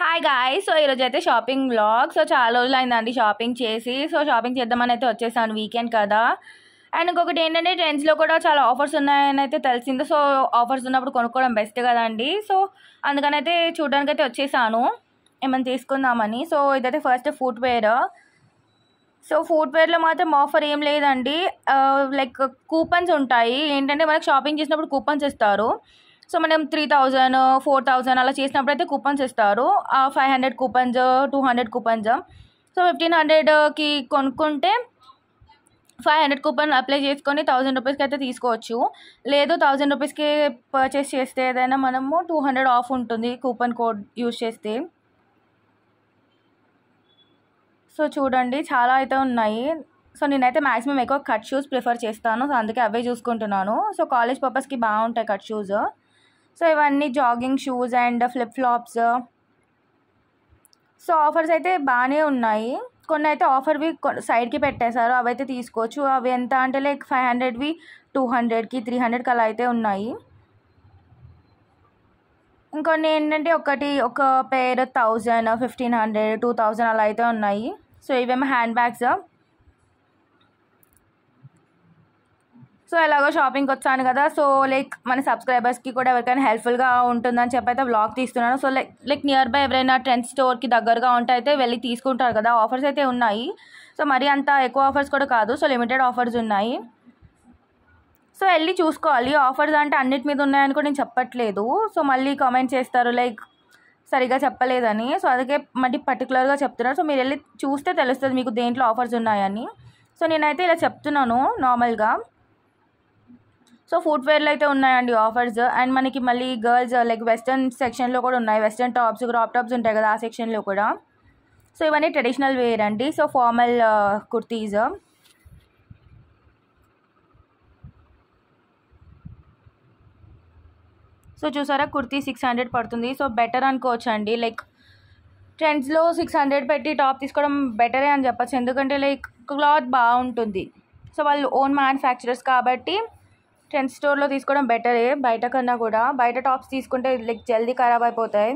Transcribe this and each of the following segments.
hi guy so ఈరోజు అయితే shopping blog so చాలా రోజులు అయిందండి షాపింగ్ చేసి సో షాపింగ్ చేద్దామని అయితే వచ్చేసాను వీకెండ్ కదా అండ్ ఇంకొకటి ఏంటంటే ట్రెండ్స్లో కూడా చాలా ఆఫర్స్ ఉన్నాయని అయితే తెలిసింది సో ఆఫర్స్ ఉన్నప్పుడు కొనుక్కోవడం బెస్ట్ కదండి సో అందుకని అయితే చూడడానికి అయితే వచ్చేసాను ఏమైనా తీసుకుందామని సో ఇదైతే ఫస్ట్ వేర్ సో వేర్లో మాత్రం ఆఫర్ ఏం లేదండి లైక్ uh, కూపన్స్ ఉంటాయి ఏంటంటే మనకు షాపింగ్ చేసినప్పుడు కూపన్స్ ఇస్తారు సో మనం త్రీ థౌజండ్ ఫోర్ థౌజండ్ అలా చేసినప్పుడు అయితే కూపన్స్ ఇస్తారు ఆ five hundred coupons two hundred coupons so fifteen హండ్రెడ్కి కొనుక్కుంటే ఫైవ్ హండ్రెడ్ కూపన్ అప్లై చేసుకొని థౌజండ్ రూపీస్కి అయితే తీసుకోవచ్చు లేదు థౌజండ్ రూపీస్కి పర్చేస్ చేస్తే ఏదైనా మనము టూ హండ్రెడ్ ఆఫ్ ఉంటుంది కూపన్ కోడ్ యూజ్ చేస్తే సో చూడండి చాలా అయితే ఉన్నాయి సో నేనైతే మ్యాక్సిమం ఎక్కువ కట్ షూస్ ప్రిఫర్ చేస్తాను సో అందుకే అవే చూసుకుంటున్నాను సో కాలేజ్ పర్పస్కి బాగుంటాయి కట్ షూస్ సో ఇవన్నీ jogging shoes and flip flops so offers అయితే బానే ఉన్నాయి కొన్నైతే ఆఫర్ వి సైడ్ కి పెట్టేశారు అవైతే తీసుకోచ్చు అవ ఎంత అంటే 500 వి 200 కి 300 కలైతే ఉన్నాయి ఇంకొన్ని ఏంటంటే ఒకటి ఒక పేర్ 1000 1500 2000 అలా అయితే ఉన్నాయి సో ఇవేమ హ్యాండ్ బ్యాగ్స్ సో ఎలాగో షాపింగ్కి వచ్చాను కదా సో లైక్ మన సబ్స్క్రైబర్స్కి కూడా ఎవరికైనా హెల్ప్ఫుల్గా ఉంటుందని చెప్పి అయితే బ్లాగ్ తీస్తున్నాను so like like near by ఎవరైనా ట్రెండ్ స్టోర్కి దగ్గరగా ఉంటే అయితే వెళ్ళి తీసుకుంటారు కదా ఆఫర్స్ అయితే ఉన్నాయి సో మరీ అంత ఎక్కువ ఆఫర్స్ కూడా కాదు సో లిమిటెడ్ ఆఫర్స్ ఉన్నాయి సో వెళ్ళి చూసుకోవాలి ఆఫర్స్ అంటే అన్నిటి మీద ఉన్నాయని కూడా నేను చెప్పట్లేదు సో మళ్ళీ కామెంట్ చేస్తారు లైక్ సరిగా చెప్పలేదని సో అందుకే మళ్ళీ పర్టికులర్గా చెప్తున్నారు సో మీరు వెళ్ళి చూస్తే తెలుస్తుంది మీకు దేంట్లో ఆఫర్స్ ఉన్నాయని సో నేనైతే ఇలా చెప్తున్నాను నార్మల్గా సో ఫుట్వేర్లో అయితే ఉన్నాయండి ఆఫర్స్ అండ్ మనకి మళ్ళీ గర్ల్స్ లైక్ వెస్టర్న్ సెక్షన్లో కూడా ఉన్నాయి వెస్టర్న్ టాప్స్ క్రాప్ టాప్స్ ఉంటాయి కదా ఆ సెక్షన్లో కూడా సో ఇవన్నీ ట్రెడిషనల్ వేర్ అండి so formal uh, kurtis so చూసారా కుర్తీ సిక్స్ హండ్రెడ్ పడుతుంది సో బెటర్ అనుకోవచ్చు అండి లైక్ ట్రెండ్స్లో సిక్స్ హండ్రెడ్ పెట్టి టాప్ తీసుకోవడం బెటరే అని చెప్పచ్చు ఎందుకంటే లైక్ క్లాత్ బాగుంటుంది సో వాళ్ళు ఓన్ మ్యానుఫ్యాక్చరర్స్ కాబట్టి ట్రెండ్ స్టోర్లో తీసుకోవడం బెటరే బయట కన్నా కూడా బయట టాప్స్ తీసుకుంటే లైక్ జల్దీ ఖరాబ్ అయిపోతాయి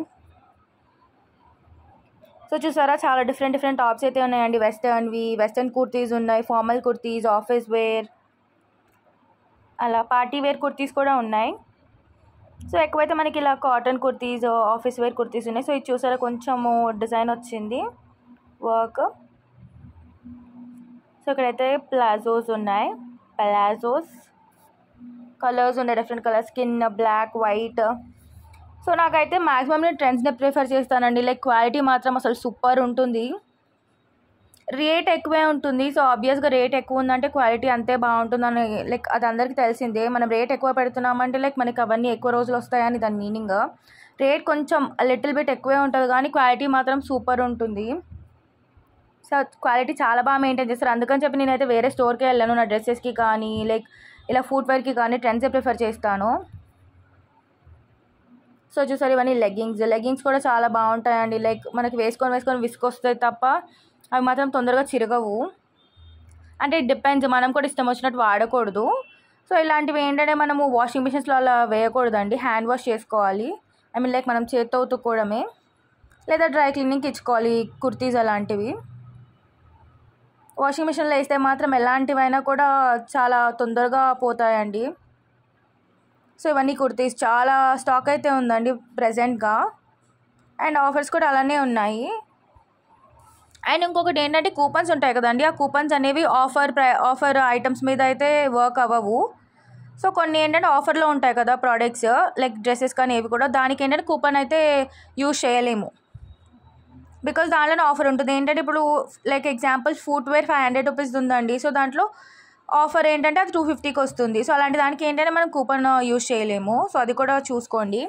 సో చూసారా చాలా డిఫరెంట్ డిఫరెంట్ టాప్స్ అయితే ఉన్నాయండి వెస్టర్న్వి వెస్టర్న్ కుర్తీస్ ఉన్నాయి ఫార్మల్ కుర్తీస్ ఆఫీస్ వేర్ అలా పార్టీ వేర్ కుర్తీస్ కూడా ఉన్నాయి సో ఎక్కువైతే మనకి ఇలా cotton kurtis office wear kurtis ఉన్నాయి సో ఇది చూసారా కొంచెము డిజైన్ వచ్చింది వర్క్ సో ఇక్కడైతే ప్లాజోస్ ఉన్నాయి ప్లాజోస్ కలర్స్ ఉన్నాయి different colour skin black white so నాకైతే మ్యాక్సిమం నేను ట్రెండ్స్నే ప్రిఫర్ చేస్తానండి లైక్ క్వాలిటీ మాత్రం అసలు సూపర్ ఉంటుంది రేట్ ఎక్కువే ఉంటుంది సో ఆబ్వియస్గా రేట్ ఎక్కువ ఉందంటే క్వాలిటీ అంతే బాగుంటుందని లైక్ అది అందరికీ తెలిసిందే మనం రేట్ ఎక్కువ పెడుతున్నామంటే లైక్ మనకి అవన్నీ ఎక్కువ రోజులు వస్తాయని దాని మీనింగ్ రేట్ కొంచెం లిటిల్ బిట్ ఎక్కువే ఉంటుంది కానీ క్వాలిటీ మాత్రం సూపర్ ఉంటుంది సో క్వాలిటీ చాలా బాగా మెయింటైన్ చేస్తారు అందుకని చెప్పి నేనైతే వేరే స్టోర్కే వెళ్ళాను నా డ్రెస్సెస్కి కానీ లైక్ ఇలా ఫుట్వేర్కి కానీ ట్రెండ్సే ప్రిఫర్ చేస్తాను సో చూసారు ఇవన్నీ లెగ్గింగ్స్ లెగ్గింగ్స్ కూడా చాలా బాగుంటాయండి లైక్ మనకి వేసుకొని వేసుకొని విసుకొస్తాయి తప్ప అవి మాత్రం తొందరగా చిరగవు అంటే డిపెండ్స్ మనం కూడా ఇష్టం వచ్చినట్టు వాడకూడదు సో ఇలాంటివి ఏంటంటే మనము వాషింగ్ మిషన్స్లో అలా వేయకూడదండి హ్యాండ్ వాష్ చేసుకోవాలి ఐ మీన్ లైక్ మనం చేత్తో ఉతుక్కోవడమే లేదా డ్రై క్లీనింగ్కి ఇచ్చుకోవాలి కుర్తీస్ అలాంటివి వాషింగ్ మిషన్లో వేస్తే మాత్రం ఎలాంటివైనా కూడా చాలా తొందరగా పోతాయండి సో ఇవన్నీ కుర్తీస్ చాలా స్టాక్ అయితే ఉందండి ప్రజెంట్గా అండ్ ఆఫర్స్ కూడా అలానే ఉన్నాయి అండ్ ఇంకొకటి ఏంటంటే కూపన్స్ ఉంటాయి కదండి ఆ కూపన్స్ అనేవి ఆఫర్ ప్రై ఆఫర్ ఐటమ్స్ మీద అయితే వర్క్ అవ్వవు సో కొన్ని ఏంటంటే ఆఫర్లో ఉంటాయి కదా ప్రోడక్ట్స్ లైక్ డ్రెస్సెస్ కానీ ఏవి కూడా దానికి ఏంటంటే కూపన్ అయితే యూజ్ చేయలేము బికాస్ దాంట్లోనే ఆఫర్ ఉంటుంది ఏంటంటే ఇప్పుడు like examples footwear five hundred rupees ఉందండి సో దాంట్లో ఆఫర్ ఏంటంటే అది టూ ఫిఫ్టీకి వస్తుంది సో అలాంటి దానికి ఏంటంటే మనం కూపన్ యూజ్ uh, చేయలేము సో అది కూడా చూసుకోండి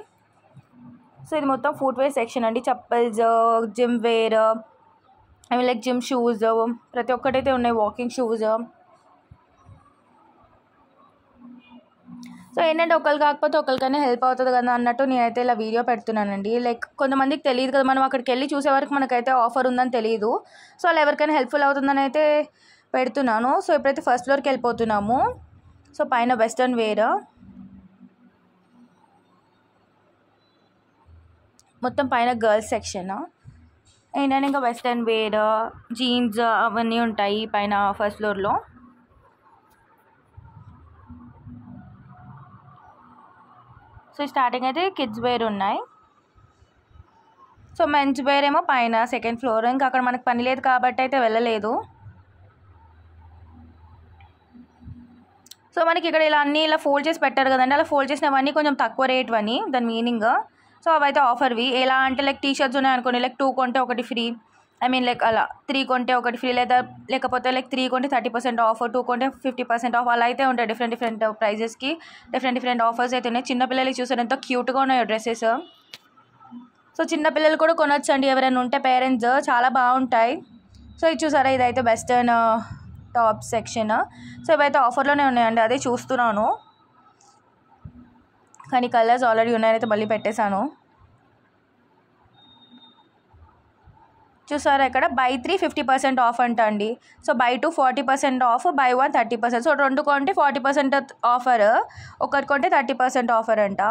సో ఇది మొత్తం ఫుట్వేర్ సెక్షన్ అండి chappals gym wear I mean like gym shoes ప్రతి ఒక్కటైతే ఉన్నాయి వాకింగ్ షూస్ సో ఏంటంటే ఒకరు కాకపోతే ఒకరికైనా హెల్ప్ అవుతుంది కదా అన్నట్టు నేనైతే ఇలా వీడియో పెడుతున్నానండి లైక్ కొంతమందికి తెలియదు కదా మనం అక్కడికి వెళ్ళి చూసే వరకు మనకైతే ఆఫర్ ఉందని తెలియదు సో అలా ఎవరికైనా హెల్ప్ఫుల్ అవుతుందని అయితే పెడుతున్నాను సో ఇప్పుడైతే ఫస్ట్ ఫ్లోర్కి వెళ్ళిపోతున్నాము సో పైన వెస్టర్న్ వేర్ మొత్తం పైన గర్ల్స్ సెక్షన్ ఏంటంటే ఇంకా వెస్టర్న్ వేర్ జీన్స్ అవన్నీ ఉంటాయి పైన ఫస్ట్ ఫ్లోర్లో సో స్టార్టింగ్ అయితే కిడ్స్ వేర్ ఉన్నాయి సో మెన్స్ వేర్ ఏమో పైన సెకండ్ ఫ్లోర్ ఇంకా అక్కడ మనకు పని లేదు కాబట్టి అయితే వెళ్ళలేదు సో మనకి ఇక్కడ ఇలా అన్నీ ఇలా ఫోల్డ్ చేసి పెట్టారు కదండి అలా ఫోల్డ్ చేసినవన్నీ కొంచెం తక్కువ రేట్ అని దాని మీనింగ్ సో అవైతే ఆఫర్వి ఎలా అంటే లైక్ టీ షర్ట్స్ ఉన్నాయి అనుకోండి లైక్ టూ కొంటే ఒకటి ఫ్రీ ఐ మీన్ లైక్ అలా త్రీ కొంటే ఒకటి ఫ్రీ లేదా లేకపోతే లైక్ త్రీ కొంటే థర్టీ పర్సెంట్ ఆఫ్ టూ కొంటే ఫిఫ్టీ పర్సెంట్ ఆఫ్ అలా అయితే ఉంటాయి డిఫరెంట్ డిఫరెంట్ ప్రైజెస్కి డిఫరెంట్ డిఫరెంట్ ఆఫర్స్ అయితే ఉన్నాయి చిన్నపిల్లలకి చూసారు ఎంతో క్యూట్గా ఉన్నాయి డ్రెస్సెస్ సో చిన్నపిల్లలు కూడా అండి ఎవరైనా ఉంటే పేరెంట్స్ చాలా బాగుంటాయి సో ఇది చూసారా ఇదైతే వెస్టర్న్ టాప్ సెక్షన్ సో ఇవైతే ఆఫర్లోనే ఉన్నాయండి అదే చూస్తున్నాను కానీ కలర్స్ ఆల్రెడీ ఉన్నాయని అయితే మళ్ళీ పెట్టేశాను చూసారా ఇక్కడ buy three fifty percent off అండి so buy two forty percent off buy one thirty percent so రెండు కొంటే ఫార్టీ పర్సెంట్ ఆఫర్ ఒకరి కొంటే థర్టీ పర్సెంట్ ఆఫర్ అంట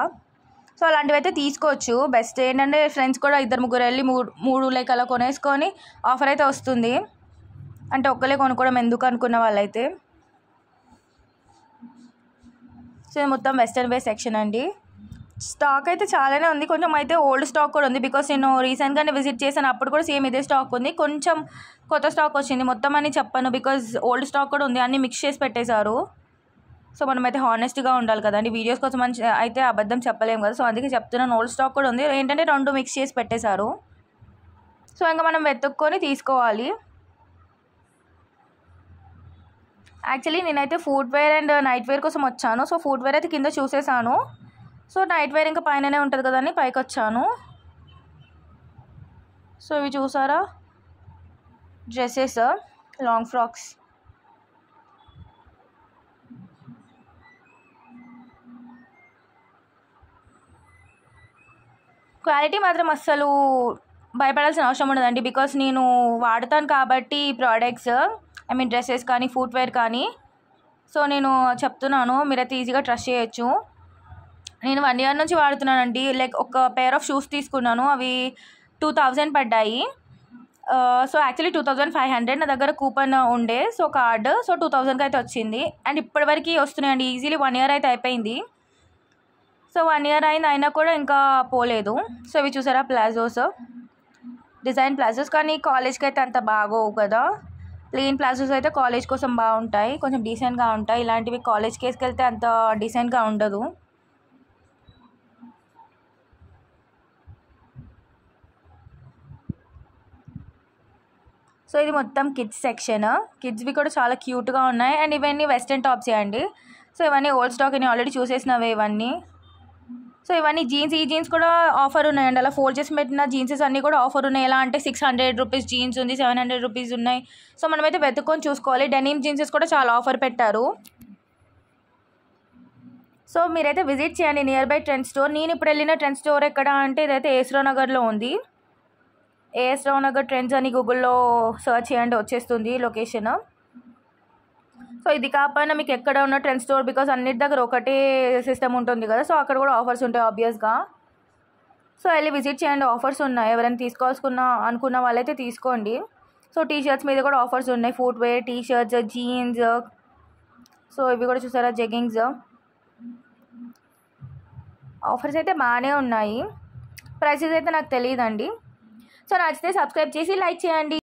సో అలాంటివి అయితే తీసుకోవచ్చు బెస్ట్ ఏంటంటే ఫ్రెండ్స్ కూడా ఇద్దరు ముగ్గురు వెళ్ళి మూడు మూడు లైక్ అలా కొనేసుకొని ఆఫర్ అయితే వస్తుంది అంటే ఒక్కలే కొనుక్కోవడం ఎందుకు అనుకున్న వాళ్ళైతే సో మొత్తం వెస్ట్రన్ వే సెక్షన్ అండి స్టాక్ అయితే చాలానే ఉంది కొంచెం అయితే ఓల్డ్ స్టాక్ కూడా ఉంది బికాస్ నేను రీసెంట్గానే విజిట్ చేశాను అప్పుడు కూడా సేమ్ ఇదే స్టాక్ ఉంది కొంచెం కొత్త స్టాక్ వచ్చింది మొత్తం అని చెప్పాను బికాజ్ ఓల్డ్ స్టాక్ కూడా ఉంది అన్నీ మిక్స్ చేసి పెట్టేశారు సో మనం అయితే హానెస్ట్గా ఉండాలి కదండి వీడియోస్ కోసం మంచి అయితే అబద్ధం చెప్పలేము కదా సో అందుకే చెప్తున్నాను ఓల్డ్ స్టాక్ కూడా ఉంది ఏంటంటే రెండు మిక్స్ చేసి పెట్టేశారు సో ఇంకా మనం వెతుక్కొని తీసుకోవాలి యాక్చువల్లీ నేనైతే ఫుట్వేర్ అండ్ నైట్ వేర్ కోసం వచ్చాను సో ఫుట్వేర్ అయితే కింద చూసేసాను సో నైట్ వేర్ ఇంకా పైననే ఉంటుంది కదండి పైకి వచ్చాను సో ఇవి చూసారా డ్రెస్సెస్ లాంగ్ ఫ్రాక్స్ క్వాలిటీ మాత్రం అస్సలు భయపడాల్సిన అవసరం ఉండదండి బికాస్ నేను వాడతాను కాబట్టి ప్రోడక్ట్స్ ఐ మీన్ డ్రెస్సెస్ కానీ ఫుట్వేర్ కానీ సో నేను చెప్తున్నాను మీరైతే ఈజీగా ట్రస్ట్ చేయొచ్చు నేను వన్ ఇయర్ నుంచి వాడుతున్నానండి లైక్ ఒక పేర్ ఆఫ్ షూస్ తీసుకున్నాను అవి టూ థౌజండ్ పడ్డాయి so actually two thousand five hundred నా దగ్గర కూపన్ ఉండే సో కార్డ్ సో టూ థౌజండ్కి అయితే వచ్చింది అండ్ ఇప్పటివరకు వస్తున్నాయండి ఈజీలీ వన్ ఇయర్ అయితే అయిపోయింది సో వన్ ఇయర్ అయింది అయినా కూడా ఇంకా పోలేదు సో ఇవి చూసారా ప్లాజోస్ డిజైన్ ప్లాజోస్ కానీ కాలేజ్కి అయితే అంత బాగోవు కదా ప్లెయిన్ ప్లాజోస్ అయితే కాలేజ్ కోసం బాగుంటాయి కొంచెం డీసెంట్గా ఉంటాయి ఇలాంటివి కాలేజ్ కేసుకెళ్తే అంత డీసెంట్గా ఉండదు సో ఇది మొత్తం కిడ్స్ సెక్షన్ కిడ్స్వి కూడా చాలా క్యూట్గా ఉన్నాయి అండ్ ఇవన్నీ వెస్ట్రన్ టాప్స్ అండి సో ఇవన్నీ ఓల్డ్ స్టాక్ అని ఆల్రెడీ చూసేసినవి ఇవన్నీ సో ఇవన్నీ జీన్స్ ఈ జీన్స్ కూడా ఆఫర్ ఉన్నాయండి అలా ఫోర్ చేసి పెట్టిన జీన్సెస్ అన్నీ కూడా ఆఫర్ ఉన్నాయి ఎలా అంటే సిక్స్ హండ్రెడ్ రూపీస్ జీన్స్ ఉంది సెవెన్ హండ్రెడ్ రూపీస్ ఉన్నాయి సో మనమైతే వెతుక్కొని చూసుకోవాలి డెనిమ్ జీన్సెస్ కూడా చాలా ఆఫర్ పెట్టారు సో మీరైతే విజిట్ చేయండి నియర్ బై ట్రెండ్ స్టోర్ నేను ఇప్పుడు వెళ్ళిన ట్రెండ్ స్టోర్ ఎక్కడ అంటే ఇదైతే ఏస్రో నగర్లో ఉంది ఏఎస్ రావు నగర్ ట్రెండ్స్ అని గూగుల్లో సర్చ్ చేయండి వచ్చేస్తుంది లొకేషన్ సో ఇది కాకపోయినా మీకు ఎక్కడ ఉన్న ట్రెండ్ స్టోర్ బికాస్ అన్నిటి దగ్గర ఒకటే సిస్టమ్ ఉంటుంది కదా సో అక్కడ కూడా ఆఫర్స్ ఉంటాయి ఆబ్వియస్గా సో వెళ్ళి విజిట్ చేయండి ఆఫర్స్ ఉన్నాయి ఎవరైనా తీసుకోవాల్సుకున్న అనుకున్న వాళ్ళైతే తీసుకోండి సో టీ షర్ట్స్ మీద కూడా ఆఫర్స్ ఉన్నాయి footwear T shirts jeans so ఇవి కూడా చూసారా జెగ్గింగ్స్ ఆఫర్స్ అయితే బాగానే ఉన్నాయి ప్రైసెస్ అయితే నాకు తెలియదండి సో నచ్చితే సబ్స్క్రైబ్ చేసి లైక్ చేయండి